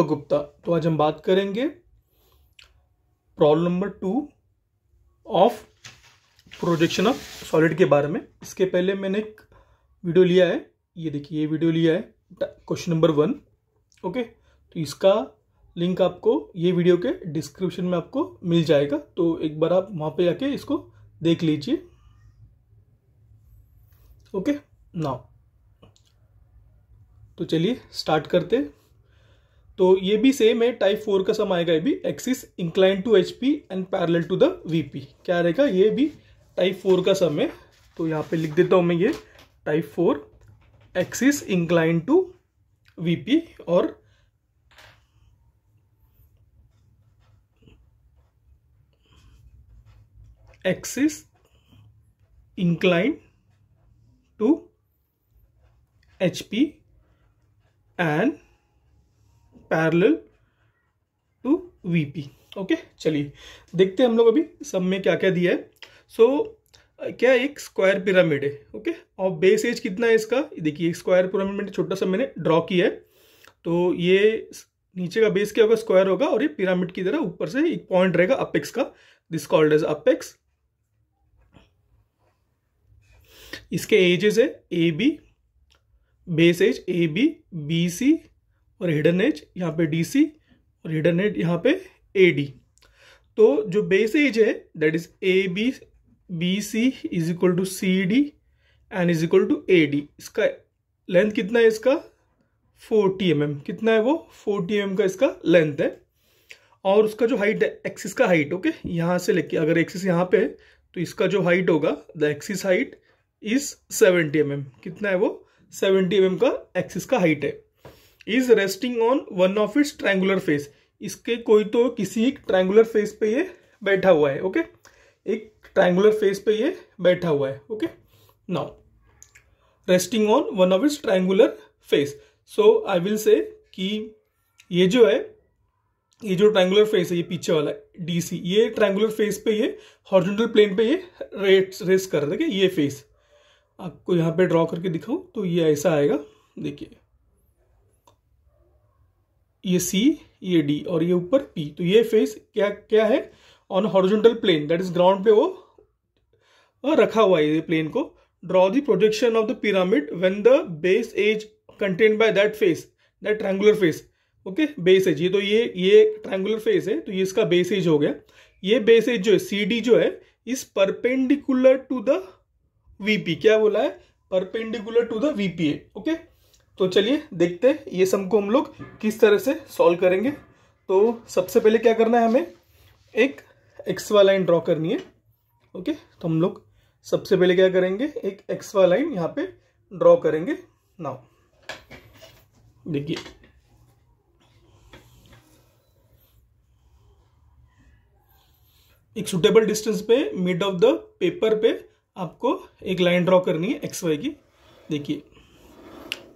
गुप्ता तो आज हम बात करेंगे problem number two of projection of solid के बारे में इसके पहले मैंने एक वीडियो लिया है ये देखिए ये वीडियो लिया है क्वेश्चन नंबर वन ओके तो इसका लिंक आपको ये वीडियो के डिस्क्रिप्शन में आपको मिल जाएगा तो एक बार आप वहां पे जाके इसको देख लीजिए ओके नाउ तो चलिए स्टार्ट करते हैं तो ये भी सेम है टाइप फोर का सम आएगा ये भी axis incline to H P and parallel to the V P क्या रहेगा ये भी टाइप फोर का सम है तो यहाँ पे लिख देता हूँ मैं ये type four axis incline to V P और axis incline to H P and parallel to VP okay चलिए देखते हैं हम लोग अभी सब में क्या क्या दिया है सो so, क्या एक स्क्वायर पिरामिड है ओके और बेस एज कितना है इसका देखिए स्क्वायर पिरामिड छोटा सा मैंने ड्रॉ किया है तो ये नीचे का बेस क्या होगा स्क्वायर होगा और ये पिरामिड की तरह ऊपर से एक पॉइंट रहेगा अपेक्स का दिस कॉल्ड एज अपेक्स इसके एजेस है A B base edge A B B C और हिडन एज यहाँ पे डी सी और हिडन एज यहाँ पे ए डी तो जो बेस एज है that is A B B C is equal to C D and is equal to A D इसका लेंथ कितना है इसका फोर्टी एम एम कितना है वो फोर्टी एम एम का इसका लेंथ है और उसका जो हाइट है एक्सिस का हाइट ओके यहाँ से लेके अगर एक्सिस यहाँ पे है तो इसका जो हाइट होगा the axis height is seventy M M कितना है वो सेवेंटी एम एम का एक्सिस का हाइट है is resting on one of its triangular face इसके कोई तो किसी एक ट्रैंगुलर फेस पे ये बैठा हुआ है ओके एक ट्रैंगुलर फेस पे ये बैठा हुआ है okay now resting on one of its triangular face so I will say कि ये जो है ये जो ट्रैंगुलर फेस है ये पीछे वाला डीसी ये ट्रैंगुलर फेस पे ये हॉर्जेंटल प्लेन पे ये रेस रेस कर रहे ये फेस आपको यहाँ पे ड्रॉ करके दिखाऊं तो ये ऐसा आएगा देखिए ये सी ये डी और ये ऊपर पी तो ये फेस क्या क्या है on horizontal plane that is ground पे वो रखा हुआ है ये प्लेन को draw the projection of the pyramid when the base edge contain by that face that triangular face okay base edge ये तो ये ये ट्रायंगुलर फेस है तो ये इसका बेस एज हो गया ये बेस एज जो है सी डी जो है is perpendicular to the VP क्या बोला है perpendicular to the VP okay तो चलिए देखते हैं ये सब को हम लोग किस तरह से सॉल्व करेंगे तो सबसे पहले क्या करना है हमें एक एक्सवा लाइन ड्रॉ करनी है ओके तो हम लोग सबसे पहले क्या करेंगे एक एक्स वा लाइन यहाँ पे ड्रॉ करेंगे नाउ देखिए एक सुटेबल डिस्टेंस पे मिड ऑफ द पेपर पे आपको एक लाइन ड्रॉ करनी है एक्स वाई की देखिए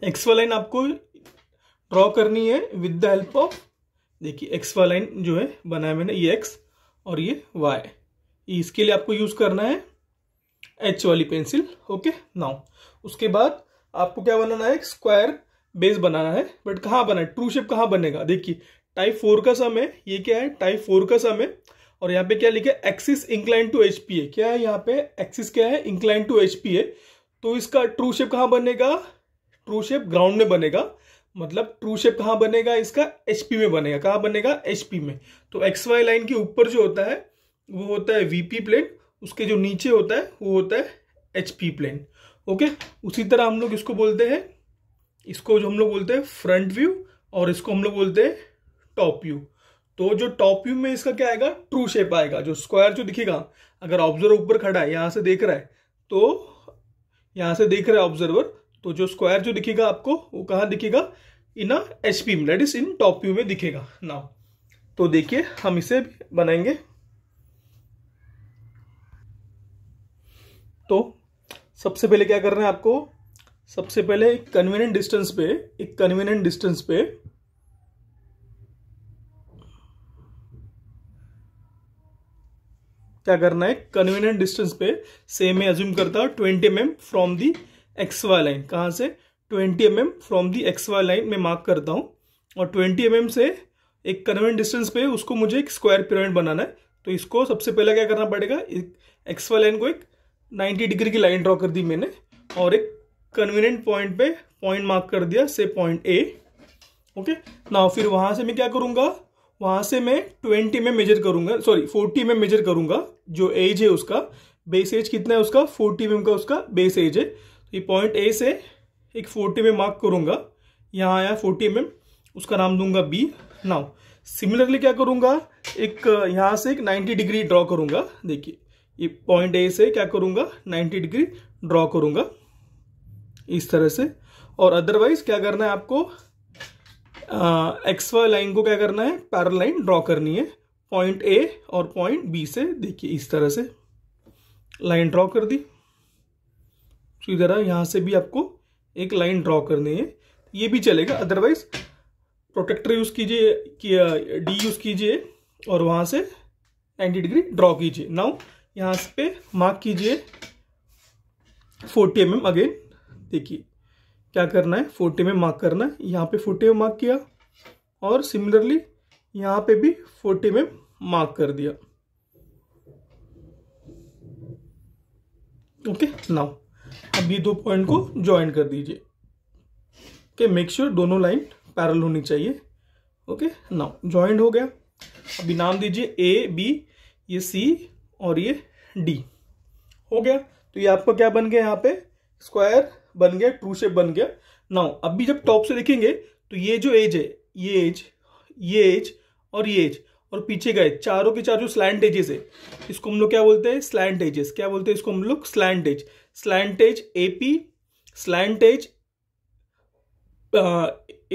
एक्सवा लाइन आपको ड्रॉ करनी है विद द हेल्प ऑफ देखिए एक्सवा लाइन जो है बनाया मैंने ये एक्स और ये वाई इसके लिए आपको यूज़ करना है एच वाली पेंसिल ओके नाउ उसके बाद आपको क्या बनाना है स्क्वायर बेस बनाना है बट कहाँ बना है ट्रू शेप कहाँ बनेगा देखिए टाइप फोर का सम है ये क्या है टाइप फोर का सम है और यहाँ पे क्या लिखा है axis incline to H P है क्या है यहाँ पे एक्सिस क्या है इंक्लाइन टू एच पी है तो इसका ट्रू शेप कहाँ बनेगा ट्रू शेप ग्राउंड में बनेगा मतलब ट्रू शेप कहाँ बनेगा इसका एच में बनेगा कहाँ बनेगा एच में तो एक्स वाई लाइन के ऊपर जो होता है वो होता है वीपी प्लेन उसके जो नीचे होता है वो होता है एच प्लेन ओके उसी तरह हम लोग इसको बोलते हैं इसको जो हम लोग बोलते हैं फ्रंट व्यू और इसको हम लोग बोलते हैं टॉप व्यू तो जो टॉप व्यू में इसका क्या आएगा ट्रू शेप आएगा जो स्क्वायर जो दिखेगा अगर ऑब्जर्वर ऊपर खड़ा है यहाँ से देख रहा है तो यहाँ से देख रहा है ऑब्जर्वर तो जो स्क्वायर जो दिखेगा आपको वो कहाँ दिखेगा इन अ एच पी में that is in top view में दिखेगा नाउ तो देखिए हम इसे बनाएंगे तो सबसे पहले क्या कर रहे हैं आपको सबसे पहले एक कन्वीनियंट डिस्टेंस पे एक कन्वीनियंट डिस्टेंस पे क्या करना है कन्वीनियंट डिस्टेंस पे सेम में एज्यूम करता twenty M M from the X Y line कहाँ से 20 M M from the X Y line में मार्क करता हूँ और 20 एम mm से एक कन्वेंट डिस्टेंस पे उसको मुझे एक स्क्वायर पिरामिड बनाना है तो इसको सबसे पहले क्या करना पड़ेगा एक्स वाई लाइन को एक 90 डिग्री की लाइन ड्रॉ कर दी मैंने और एक कन्वीनियंट पॉइंट पे पॉइंट मार्क कर दिया से पॉइंट ए ओके ना फिर वहाँ से मैं क्या करूँगा वहाँ से मैं ट्वेंटी में मेजर करूँगा सॉरी फोर्टी में मेजर करूँगा जो एज है उसका बेस एज कितना है उसका फोर्टी एम mm का उसका बेस एज है तो ये पॉइंट ए से एक फोर्टी में मार्क करूंगा यहाँ आया फोर्टी एम mm, उसका नाम दूंगा बी नाउ सिमिलरली क्या करूंगा एक यहाँ से एक नाइन्टी डिग्री ड्रॉ करूंगा देखिए ये पॉइंट ए से क्या करूंगा नाइन्टी डिग्री ड्रॉ करूंगा इस तरह से और अदरवाइज क्या करना है आपको एक्स वाई लाइन को क्या करना है पैरल लाइन ड्रॉ करनी है पॉइंट ए और पॉइंट बी से देखिए इस तरह से लाइन ड्रॉ कर दी की तो तरह यहाँ से भी आपको एक लाइन ड्रॉ करनी है ये भी चलेगा अदरवाइज प्रोटेक्टर यूज़ कीजिए कि डी यूज़ कीजिए और वहाँ से 90 डिग्री ड्रॉ कीजिए नाउ यहाँ पे मार्क कीजिए 40 एम mm अगेन देखिए क्या करना है 40 एम mm मार्क करना है यहाँ पे 40 एम mm मार्क किया और सिमिलरली यहाँ पे भी 40 एम mm मार्क कर दिया ओके नाउ अब ये दो पॉइंट को ज्वाइन कर दीजिए ओके मेक श्योर दोनों लाइन पैरल होनी चाहिए ओके नाउ ज्वाइंट हो गया अभी नाम दीजिए ए बी ये सी और ये डी हो गया तो ये आपका क्या बन गया यहाँ पे स्क्वायर बन गया ट्रू शेप बन गया नाउ अभी जब टॉप से देखेंगे तो ये जो एज है ये एज ये एज और ये एज और पीछे गए चारों के चार जो स्लैंड एजेस है इसको हम लोग क्या बोलते हैं स्लैंट एजेस क्या बोलते हैं इसको हम लोग slant edge slant edge AP slant edge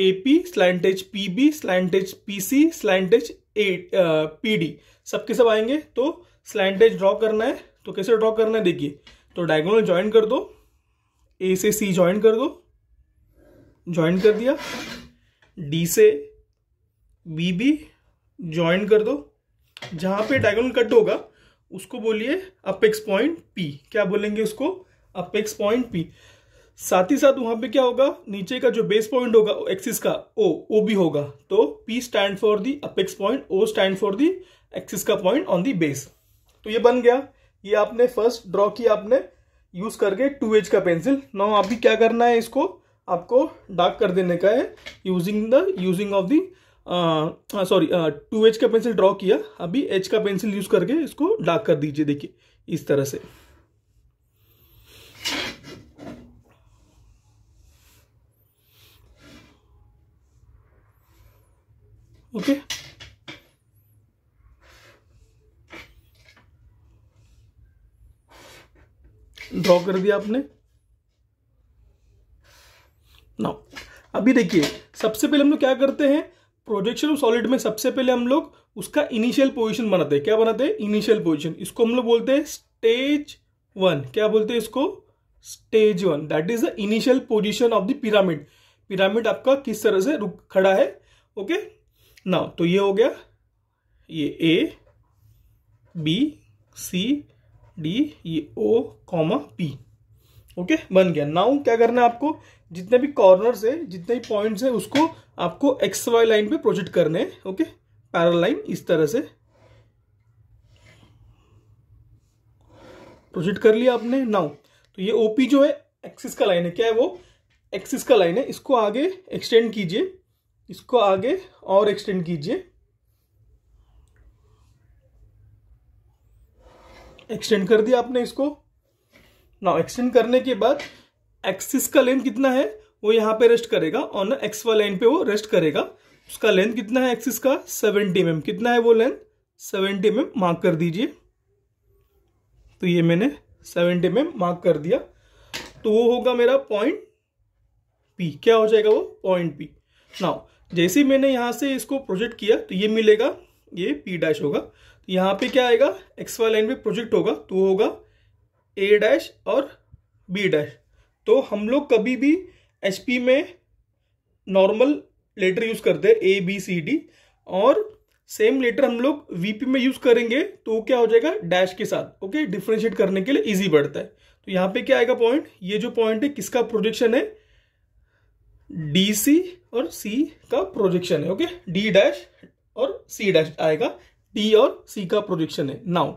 AP slant edge PB slant edge PC slant edge PD सबके सब आएंगे तो स्लैंटेज ड्रॉ करना है तो कैसे ड्रॉ करना है देखिए तो डायगोनल ज्वाइन कर दो ए से सी ज्वाइन कर दो ज्वाइन कर दिया डी से बी बी ज्वाइन कर दो जहां पे डायगोनल कट होगा उसको बोलिए अपेक्स पॉइंट पी क्या बोलेंगे उसको अपेक्स पॉइंट पी साथ ही साथ वहां पे क्या होगा नीचे का जो बेस पॉइंट होगा एक्सिस का ओ ओ भी होगा तो P stand for the apex point O stand for the axis का पॉइंट ऑन दी बेस तो ये बन गया ये आपने फर्स्ट ड्रॉ किया आपने यूज करके टू एच का पेंसिल नाउ अभी क्या करना है इसको आपको डार्क कर देने का है using the using of the sorry two H का पेंसिल ड्रॉ किया अभी एच का पेंसिल यूज करके इसको डार्क कर दीजिए देखिए इस तरह से ओके ड्रॉ कर दिया आपने नाउ अभी देखिए सबसे पहले हम लोग क्या करते हैं प्रोजेक्शन ऑफ सॉलिड में सबसे पहले हम लोग उसका इनिशियल पोजीशन बनाते हैं क्या बनाते हैं इनिशियल पोजीशन इसको हम लोग बोलते हैं स्टेज वन क्या बोलते हैं इसको stage one that is the initial position of the pyramid pyramid आपका किस तरह से रुक खड़ा है ओके okay? नाउ तो ये हो गया ये ए बी सी डी ये ओ कॉमा पी ओके बन गया नाउ क्या करना है आपको जितने भी कॉर्नर्स है जितने भी पॉइंट्स है उसको आपको एक्स वाई लाइन पे प्रोजेक्ट करने हैं ओके पैरल लाइन इस तरह से प्रोजेक्ट कर लिया आपने नाउ तो ये ओपी जो है एक्सिस का लाइन है क्या है वो एक्सिस का लाइन है इसको आगे एक्सटेंड कीजिए इसको आगे और एक्सटेंड कीजिए एक्सटेंड कर दिया आपने इसको ना एक्सटेंड करने के बाद एक्सिस का लेंथ कितना है वो यहां पे रेस्ट करेगा और ना एक्स वाई लाइन पे वो रेस्ट करेगा उसका लेंथ कितना है एक्सिस का सेवेंटी एम mm. कितना है वो length seventy M mm mark कर दीजिए तो ये मैंने सेवेंटी में मार्क कर दिया तो वो होगा मेरा पॉइंट पी क्या हो जाएगा वो पॉइंट पी नाउ जैसे ही मैंने यहाँ से इसको प्रोजेक्ट किया तो ये मिलेगा ये पी डैश होगा तो यहाँ पे क्या आएगा एक्स वाई लाइन पे प्रोजेक्ट होगा तो वो होगा ए डैश और बी डैश तो हम लोग कभी भी एच में नॉर्मल लेटर यूज़ करते हैं ए बी सी डी और सेम लेटर हम लोग वीपी में यूज करेंगे तो क्या हो जाएगा डैश के साथ ओके डिफ्रेंशिएट करने के लिए इजी बढ़ता है तो यहां पे क्या आएगा पॉइंट ये जो पॉइंट है किसका प्रोजेक्शन है डी सी और सी का प्रोजेक्शन है ओके डी डैश और सी डैश आएगा डी और सी का प्रोजेक्शन है नाउ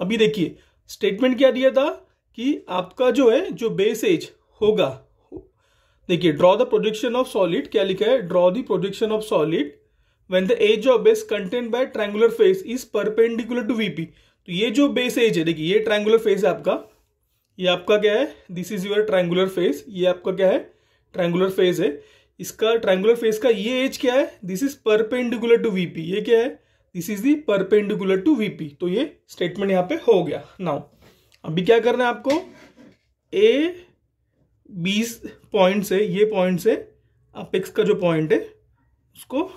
अभी देखिए स्टेटमेंट क्या दिया था कि आपका जो है जो बेस एज होगा देखिए draw the projection of solid क्या लिखा है draw the projection of solid when the edge of base contained by triangular face is perpendicular to VP तो ये जो बेस एज है देखिए ये ट्रायंगुलर फेस है आपका ये आपका क्या है this is your triangular face ये आपका क्या है ट्रायंगुलर फेस है इसका ट्रायंगुलर फेस का ये एज क्या है this is perpendicular to VP ये क्या है this is the perpendicular to VP तो ये स्टेटमेंट यहाँ पे हो गया नाउ अभी क्या करना है आपको ए बीस पॉइंट से ये पॉइंट से अपेक्स का जो पॉइंट है उसको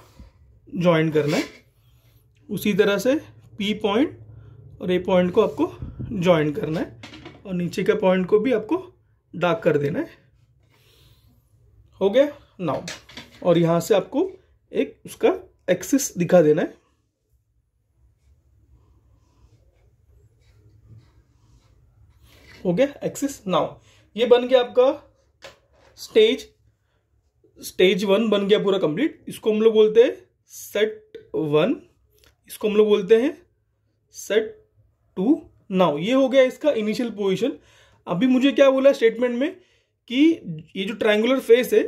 ज्वाइन करना है उसी तरह से पी पॉइंट और ए पॉइंट को आपको ज्वाइन करना है और नीचे के पॉइंट को भी आपको डार्क कर देना है हो गया नाउ और यहाँ से आपको एक उसका एक्सिस दिखा देना है हो गया एक्सिस नाउ ये बन गया आपका स्टेज स्टेज वन बन गया पूरा कंप्लीट इसको हम लोग बोलते हैं सेट वन इसको हम लोग बोलते हैं सेट टू नाउ ये हो गया इसका इनिशियल पोजिशन अभी मुझे क्या बोला स्टेटमेंट में कि ये जो ट्राइंगुलर फेस है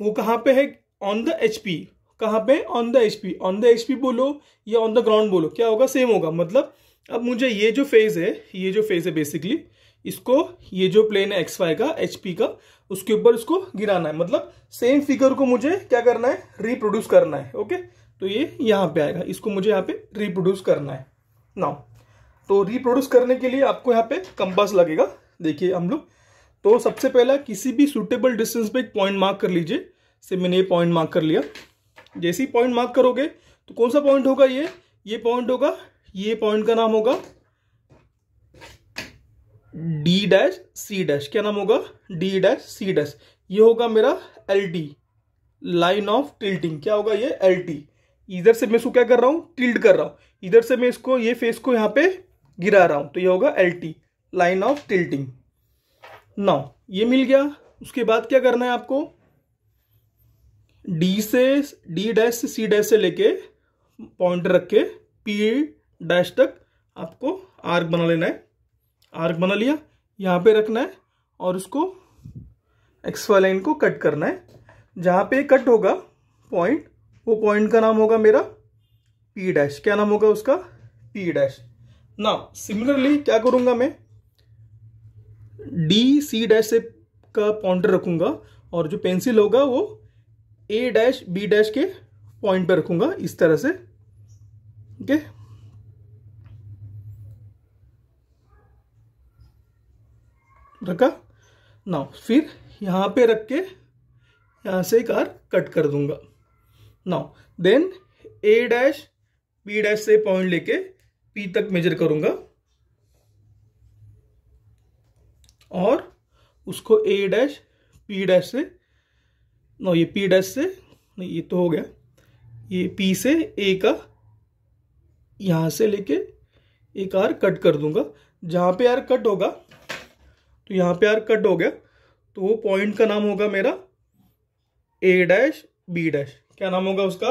वो कहाँ पे है ऑन द एच पी कहाँ पे on the H P on the H P बोलो या ऑन द ग्राउंड बोलो क्या होगा सेम होगा मतलब अब मुझे ये जो फेज है ये जो फेज है बेसिकली इसको ये जो प्लेन है एक्स वाई का एच पी का उसके ऊपर इसको गिराना है मतलब सेम फिगर को मुझे क्या करना है रिप्रोड्यूस करना है ओके तो ये यहाँ पे आएगा इसको मुझे यहाँ पे रिप्रोड्यूस करना है नाउ तो रिप्रोड्यूस करने के लिए आपको यहाँ पे कंपास लगेगा देखिए हम लोग तो सबसे पहला किसी भी सुटेबल डिस्टेंस पे एक पॉइंट मार्क कर लीजिए से मैंने ये पॉइंट मार्क कर लिया जैसे ही पॉइंट मार्क करोगे तो कौन सा पॉइंट होगा ये ये पॉइंट होगा ये पॉइंट का नाम होगा डी डैश सी डैश क्या नाम होगा डी डैश सी डैश ये होगा मेरा L T line of tilting क्या होगा ये एल टी इधर से मैं इसको क्या कर रहा हूँ टिल्ट कर रहा हूँ इधर से मैं इसको ये फेस को यहाँ पे गिरा रहा हूँ तो ये होगा L T line of tilting now ये मिल गया उसके बाद क्या करना है आपको डी से डी डैश से सी डैश से लेके पॉइंट रख के पी डैश तक आपको आर्क बना लेना है आर्क बना लिया यहाँ पे रखना है और उसको एक्स वाई लाइन को कट करना है जहाँ पे कट होगा पॉइंट वो पॉइंट का नाम होगा मेरा पी डैश क्या नाम होगा उसका पी डैश ना सिमिलरली क्या करूँगा मैं डी सी डैश से का पॉइंटर रखूँगा और जो पेंसिल होगा वो ए डैश बी डैश के पॉइंट पर रखूँगा इस तरह से ओके okay? रखा ना फिर यहाँ पे रख के यहाँ से एक आर कट कर दूंगा now then A dash B dash से पॉइंट लेके पी तक मेजर करूंगा और उसको ए डैश पी डैश से नो ये पी डैश से नहीं ये तो हो गया ये पी से ए का यहाँ से लेके एक आर कट कर दूंगा जहाँ पे आर कट होगा तो यहाँ पे यार कट हो गया तो वो पॉइंट का नाम होगा मेरा ए डैश बी डैश क्या नाम होगा उसका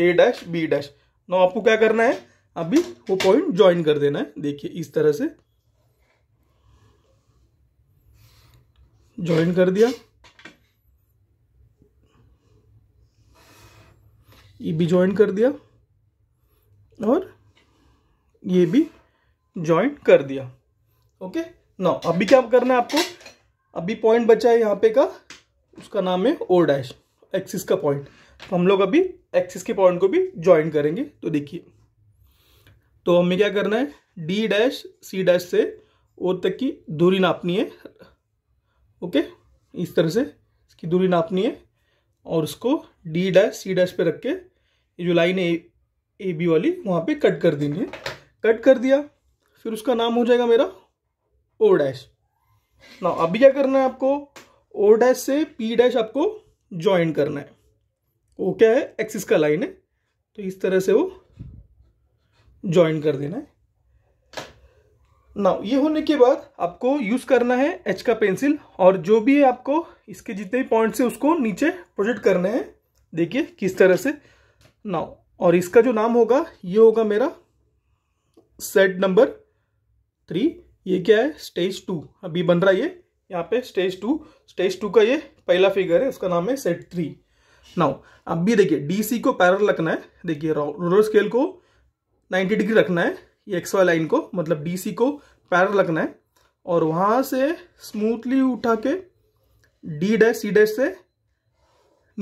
ए डैश बी डैश ना आपको क्या करना है अभी वो पॉइंट ज्वाइन कर देना है देखिए इस तरह से ज्वाइन कर दिया ये भी ज्वाइन कर दिया और ये भी ज्वाइन कर दिया ओके ना अभी क्या करना है आपको अभी पॉइंट बचा है यहाँ पे का उसका नाम है ओ डैश एक्सिस का पॉइंट तो हम लोग अभी एक्सिस के पॉइंट को भी ज्वाइन करेंगे तो देखिए तो हमें क्या करना है डी डैश सी डैश से ओ तक की दूरी नापनी है ओके इस तरह से इसकी दूरी नापनी है और उसको डी डैश सी डैश पे रख के ये जो लाइन है ए बी वाली वहाँ पे कट कर देनी है कट कर दिया फिर उसका नाम हो जाएगा मेरा ओ डैश ना अभी क्या करना है आपको ओ डैश से पी डैश आपको ज्वाइन करना है वो क्या है एक्सिस का लाइन है तो इस तरह से वो ज्वाइन कर देना है ना ये होने के बाद आपको यूज़ करना है एच का पेंसिल और जो भी है आपको इसके जितने भी पॉइंट्स है उसको नीचे प्रोजेक्ट करना है देखिए किस तरह से ना और इसका जो नाम होगा ये होगा मेरा सेट नंबर थ्री ये क्या है स्टेज टू अभी बन रहा है ये यहाँ पे स्टेज टू स्टेज टू का ये पहला फिगर है उसका नाम है सेट थ्री नाउ अब भी देखिए डीसी को पैरल रखना है देखिए रोलर स्केल को 90 डिग्री रखना है ये एक्स वाई लाइन को मतलब डीसी को पैरल रखना है और वहाँ से स्मूथली उठा के डी डैश सी डैश से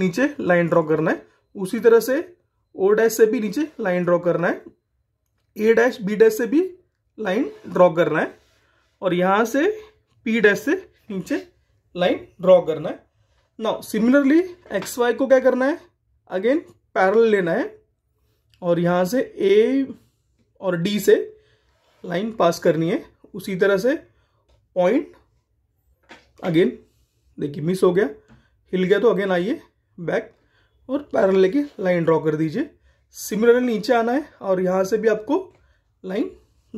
नीचे लाइन ड्रॉ करना है उसी तरह से ओ डैश से भी नीचे लाइन ड्रॉ करना है ए डैश बी डैश से भी लाइन ड्रॉ करना है और यहाँ से पी डैश से नीचे लाइन ड्रॉ करना है नाउ सिमिलरली एक्स वाई को क्या करना है अगेन पैरल लेना है और यहाँ से ए और डी से लाइन पास करनी है उसी तरह से पॉइंट अगेन देखिए मिस हो गया हिल गया तो अगेन आइए बैक और पैरल लेके लाइन ड्रॉ कर दीजिए सिमिलरली नीचे आना है और यहाँ से भी आपको लाइन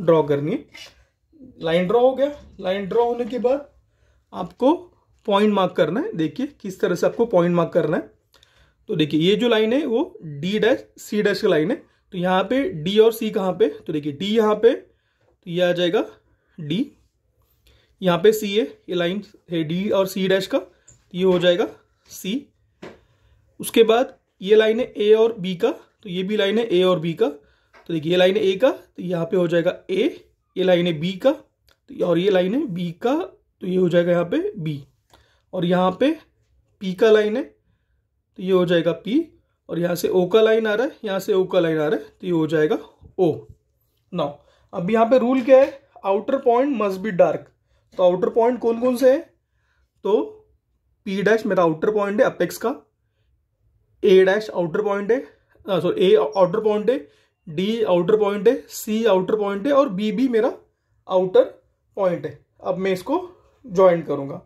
ड्रॉ करनी है लाइन ड्रॉ हो गया लाइन ड्रॉ होने के बाद आपको पॉइंट मार्क करना है देखिए किस तरह से आपको पॉइंट मार्क करना है तो देखिए ये जो लाइन है वो डी डैश सी डैश की लाइन है तो यहाँ पे डी और सी कहाँ पे तो देखिए डी यहाँ पे तो ये आ जाएगा डी यहाँ पे सी है ये लाइन है डी और सी डैश का तो ये हो जाएगा सी उसके बाद ये लाइन है ए और बी का तो ये भी लाइन है ए और बी का तो देखिए ये लाइन है ए का तो यहाँ पे हो जाएगा ए ये लाइन है बी का तो और ये लाइन है बी का तो ये हो जाएगा यहाँ पे बी और यहाँ पे पी का लाइन है तो ये हो जाएगा पी और यहाँ से ओ का लाइन आ रहा है यहाँ से ओ का लाइन आ रहा है तो ये हो जाएगा ओ नौ अब यहाँ पे रूल क्या है outer point must be dark तो आउटर पॉइंट कौन कौन से तो है तो पी डैश मेरा आउटर पॉइंट है अपेक्स का ए डैश आउटर पॉइंट है सॉरी ए आउटर पॉइंट है डी आउटर पॉइंट है सी आउटर पॉइंट है और बी भी मेरा आउटर पॉइंट है अब मैं इसको ज्वाइन करूंगा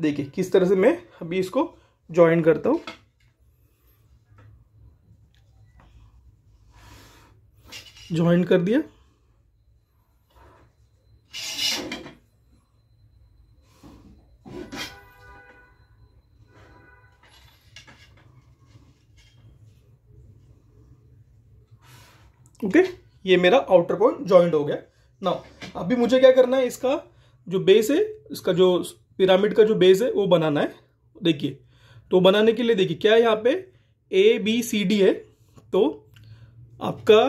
देखिए किस तरह से मैं अभी इसको ज्वाइन करता हूं ज्वाइन कर दिया ओके ये मेरा आउटर पॉइंट ज्वाइंट हो गया नाउ अभी मुझे क्या करना है इसका जो बेस है इसका जो पिरामिड का जो बेस है वो बनाना है देखिए तो बनाने के लिए देखिए क्या यहाँ पे ए बी सी डी है तो आपका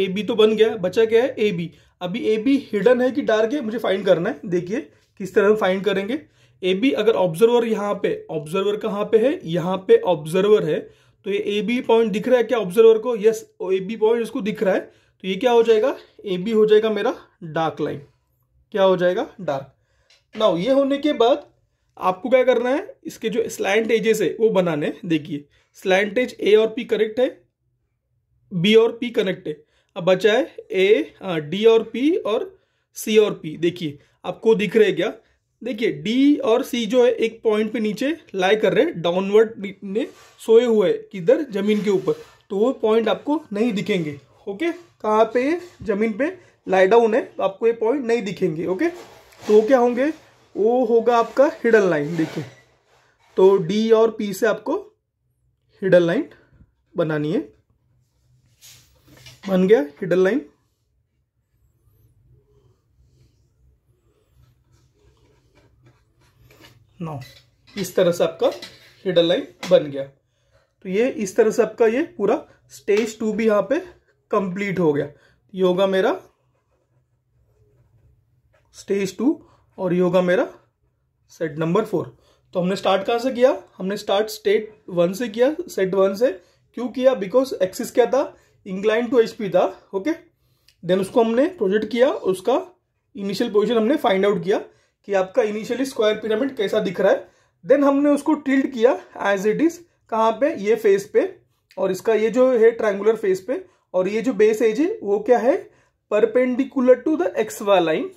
ए बी तो बन गया बचा क्या है ए बी अभी ए बी हिडन है कि डार्क है मुझे फाइंड करना है देखिए किस तरह हम फाइंड करेंगे ए बी अगर ऑब्जर्वर यहाँ पे ऑब्जर्वर कहाँ पे है यहाँ पे ऑब्जर्वर है तो ये ए बी पॉइंट दिख रहा है क्या ऑब्जर्वर को यस ए बी पॉइंट उसको दिख रहा है तो ये क्या हो जाएगा ए बी हो जाएगा मेरा डार्क लाइन क्या हो जाएगा डार्क नाउ ये होने के बाद आपको क्या करना है इसके जो स्लैंट एजेस है वो बनाने देखिए स्लैंट एज ए और पी करेक्ट है बी और पी कनेक्ट है अब बचा है ए डी हाँ, और पी और सी और पी देखिए आपको दिख रहे क्या देखिए डी और सी जो है एक पॉइंट पे नीचे लाई कर रहे हैं डाउनवर्ड ने सोए हुए किधर जमीन के ऊपर तो वो पॉइंट आपको नहीं दिखेंगे ओके कहाँ पे जमीन पे लाई डाउन है तो आपको ये पॉइंट नहीं दिखेंगे ओके तो वो क्या होंगे वो होगा आपका हिडन लाइन देखिए तो डी और पी से आपको हिडन लाइन बनानी है बन गया हिडन लाइन नौ इस तरह से आपका हिडल लाइन बन गया तो ये इस तरह से आपका ये पूरा स्टेज टू भी यहाँ पे कंप्लीट हो गया योगा मेरा स्टेज टू और योगा मेरा सेट नंबर फोर तो हमने स्टार्ट कहाँ से किया हमने स्टार्ट स्टेट वन से किया सेट वन से क्यों किया बिकॉज एक्सिस क्या था इंक्लाइन टू एच था ओके देन उसको हमने प्रोजेक्ट किया उसका इनिशियल पोजिशन हमने फाइंड आउट किया कि आपका इनिशियली स्क्वायर पिरामिड कैसा दिख रहा है देन हमने उसको टिल्ट किया एज इट इज कहाँ पे ये फेस पे और इसका ये जो है ट्रायंगुलर फेस पे और ये जो बेस एज है वो क्या है परपेंडिकुलर टू द वा लाइन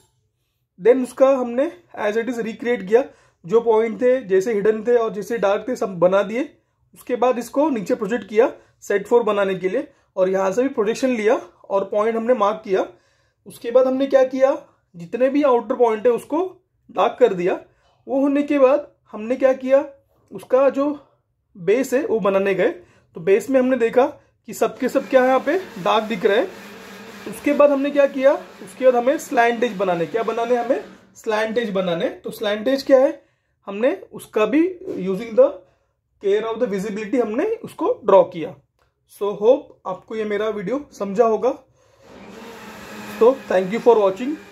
देन उसका हमने एज इट इज रिक्रिएट किया जो पॉइंट थे जैसे हिडन थे और जैसे डार्क थे सब बना दिए उसके बाद इसको नीचे प्रोजेक्ट किया सेट फोर बनाने के लिए और यहाँ से भी प्रोजेक्शन लिया और पॉइंट हमने मार्क किया उसके बाद हमने क्या किया जितने भी आउटर पॉइंट है उसको दाग कर दिया वो होने के बाद हमने क्या किया उसका जो बेस है वो बनाने गए तो बेस में हमने देखा कि सबके सब क्या है यहाँ पे दाग दिख रहे हैं उसके बाद हमने क्या किया उसके बाद हमें स्लैंटेज बनाने क्या बनाने हमें स्लैंडेज बनाने तो स्लैंटेज क्या है हमने उसका भी using the care of the visibility हमने उसको ड्रॉ किया सो so, होप आपको ये मेरा वीडियो समझा होगा तो थैंक यू फॉर वॉचिंग